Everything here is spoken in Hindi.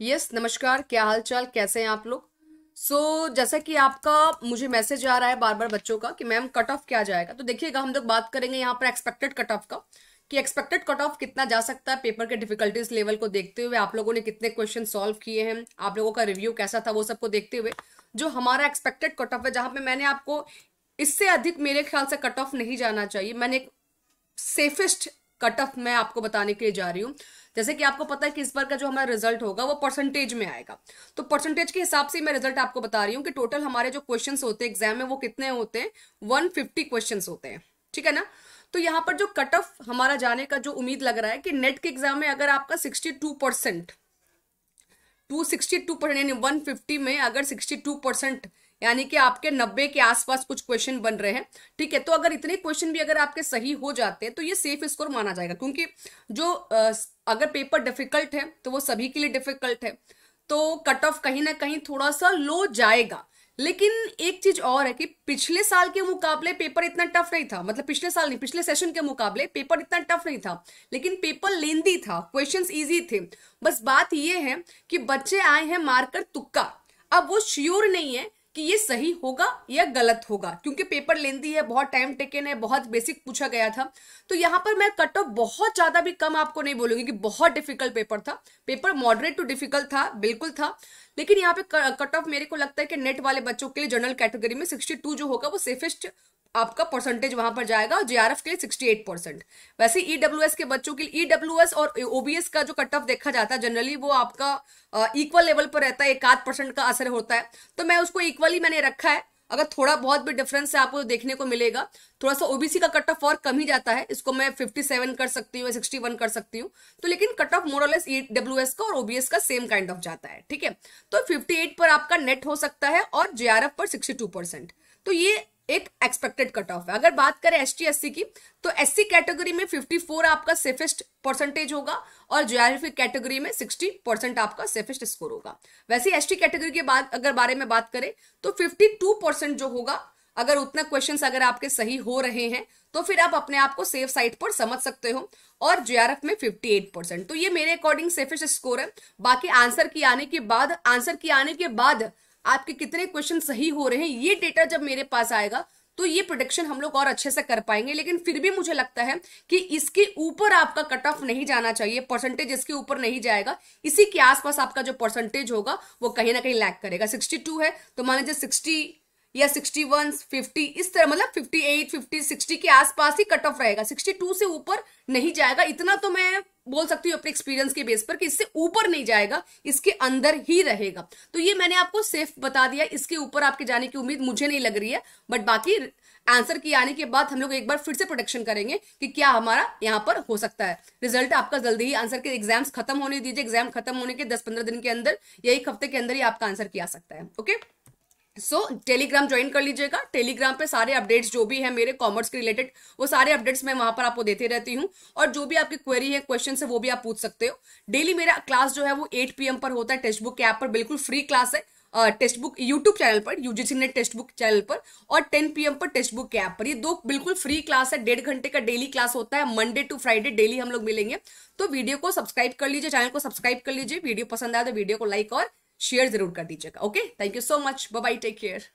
यस yes, नमस्कार क्या हालचाल कैसे हैं आप लोग सो so, जैसा कि आपका मुझे मैसेज आ रहा है बार बार बच्चों का कि मैम कट ऑफ क्या जाएगा तो देखिएगा हम लोग बात करेंगे यहाँ पर एक्सपेक्टेड कट ऑफ का कि एक्सपेक्टेड कट ऑफ कितना जा सकता है पेपर के डिफिकल्टीज लेवल को देखते हुए आप लोगों ने कितने क्वेश्चन सॉल्व किए हैं आप लोगों का रिव्यू कैसा था वो सबको देखते हुए जो हमारा एक्सपेक्टेड कट ऑफ है जहाँ पे मैंने आपको इससे अधिक मेरे ख्याल से कट ऑफ नहीं जाना चाहिए मैंने एक सेफेस्ट कट ऑफ मैं आपको बताने के लिए जा रही हूँ जैसे कि आपको पता है कि इस बार का जो हमारा रिजल्ट होगा वो परसेंटेज में आएगा तो परसेंटेज के हिसाब से मैं रिजल्ट आपको बता रही हूँ कि टोटल हमारे जो क्वेश्चन होते हैं एग्जाम में वो कितने होते हैं वन क्वेश्चन होते हैं ठीक है ना तो यहाँ पर जो कट ऑफ हमारा जाने का जो उम्मीद लग रहा है कि नेट के एग्जाम में अगर आपका sixty two percent to sixty two percent यानी वन फिफ्टी में अगर सिक्सटी टू परसेंट यानी कि आपके नब्बे के आसपास कुछ क्वेश्चन बन रहे हैं ठीक है तो अगर इतने क्वेश्चन भी अगर आपके सही हो जाते हैं तो ये सेफ स्कोर माना जाएगा क्योंकि जो अगर पेपर डिफिकल्ट है तो वो सभी के लिए डिफिकल्ट है तो कट ऑफ कहीं ना कहीं थोड़ा सा लो जाएगा लेकिन एक चीज और है कि पिछले साल के मुकाबले पेपर इतना टफ नहीं था मतलब पिछले साल नहीं पिछले सेशन के मुकाबले पेपर इतना टफ नहीं था लेकिन पेपर लेंदी था क्वेश्चंस इजी थे बस बात यह है कि बच्चे आए हैं मारकर तुक्का अब वो श्योर नहीं है कि ये सही होगा या गलत होगा क्योंकि पेपर लेंदी है बहुत टाइम टेकन है बहुत बेसिक पूछा गया था तो यहाँ पर मैं कट ऑफ बहुत ज़्यादा भी कम आपको नहीं बोलूंगी कि बहुत डिफिकल्ट पेपर था पेपर मॉडरेट टू डिफिकल्ट था बिल्कुल था लेकिन यहाँ पे कट ऑफ मेरे को लगता है कि नेट वाले बच्चों के लिए जनरल कैटेगरी में सिक्सटी जो होगा वो सेफेस्ट आपका परसेंटेज वहां पर जाएगा और जेआरएफ के लिए सिक्सटी एट परसेंट वैसे ईडब्ल्यूएस e के बच्चों के लिए ईडब्ल्यूएस e और ओबीएस का जो कट ऑफ देखा जाता है जनरली वो आपका इक्वल लेवल पर रहता है एक आध परसेंट का असर होता है तो मैं उसको इक्वली मैंने रखा है अगर थोड़ा बहुत भी डिफरेंस है आपको देखने को मिलेगा थोड़ा सा ओबीसी का कट ऑफ और कम ही जाता है इसको मैं फिफ्टी सेवन कर सकती हूँ सिक्सटी वन कर सकती हूँ तो लेकिन कट ऑफ मोरलेस डब्ल्यू एस का और ओबीएस का सेम काइंड ऑफ जाता है ठीक है तो फिफ्टी एट पर आपका नेट हो सकता है और जेआरएफ पर टू परसेंट तो ये एक एक्सपेक्टेड कट ऑफ है अगर बात करें एस टी की तो एस सी कैटेगरी में 54 आपका सेफेस्ट परसेंटेज होगा और जियोग्राफी कैटेगरी में 60 परसेंट आपका सेफेस्ट स्कोर होगा वैसे एस टी कैटेगरी के बाद अगर बारे में बात करें तो 52 परसेंट जो होगा अगर उतना क्वेश्चंस अगर आपके सही हो रहे हैं तो फिर आप अपने आप को सेफ साइड पर समझ सकते हो और जेआरएफ में 58 परसेंट तो ये मेरे अकॉर्डिंग सेफेस्ट स्कोर है बाकी आंसर की आने के बाद आंसर की आने के बाद आपके कितने क्वेश्चन सही हो रहे हैं ये डेटा जब मेरे पास आएगा तो ये प्रोडक्शन हम लोग और अच्छे से कर पाएंगे लेकिन फिर भी मुझे लगता है कि इसके ऊपर आपका कट ऑफ नहीं जाना चाहिए परसेंटेज इसके ऊपर नहीं जाएगा इसी के आसपास आपका जो परसेंटेज होगा वो कहीं ना कहीं लैक करेगा 62 है तो मान लीजिए 60 या 61, 50 इस तरह मतलब 58, 50, 60 के आसपास ही कट ऑफ रहेगा 62 से ऊपर नहीं जाएगा इतना तो मैं बोल सकती हूँ अपने एक्सपीरियंस के बेस पर कि इससे ऊपर नहीं जाएगा इसके अंदर ही रहेगा तो ये मैंने आपको सेफ बता दिया इसके ऊपर आपके जाने की उम्मीद मुझे नहीं लग रही है बट बाकी आंसर की आने के बाद हम लोग एक बार फिर से प्रोडक्शन करेंगे कि क्या हमारा यहाँ पर हो सकता है रिजल्ट आपका जल्दी ही आंसर के एग्जाम्स खत्म होने दीजिए एग्जाम खत्म होने के दस पंद्रह दिन के अंदर या एक हफ्ते के अंदर ही आपका आंसर किया सकता है ओके सो टेलीग्राम ज्वाइन कर लीजिएगा टेलीग्राम पे सारे अपडेट्स जो भी है मेरे कॉमर्स के रिलेटेड वो सारे अपडेट्स मैं वहां पर आपको देते रहती हूँ और जो भी आपकी क्वेरी है क्वेश्चन है वो भी आप पूछ सकते हो डेली मेरा क्लास जो है वो 8 पीएम पर होता है टेक्स्ट बुक के ऐप पर बिल्कुल फ्री क्लास है टेक्स्ट बुक यूट्यूब चैनल पर UGC NET text book channel पर और 10 पीएम पर टेक्स्ट बुक के ऐप पर ये दो बिल्कुल फ्री क्लास है डेढ़ घंटे का डेली क्लास होता है मंडे टू फ्राइडे डेली हम लोग मिलेंगे तो वीडियो को सब्सक्राइब कर लीजिए चैनल को सब्सक्राइब कर लीजिए वीडियो पसंद आया तो वीडियो को लाइक और शेयर जरूर कर दीजिएगा okay thank you so much bye take care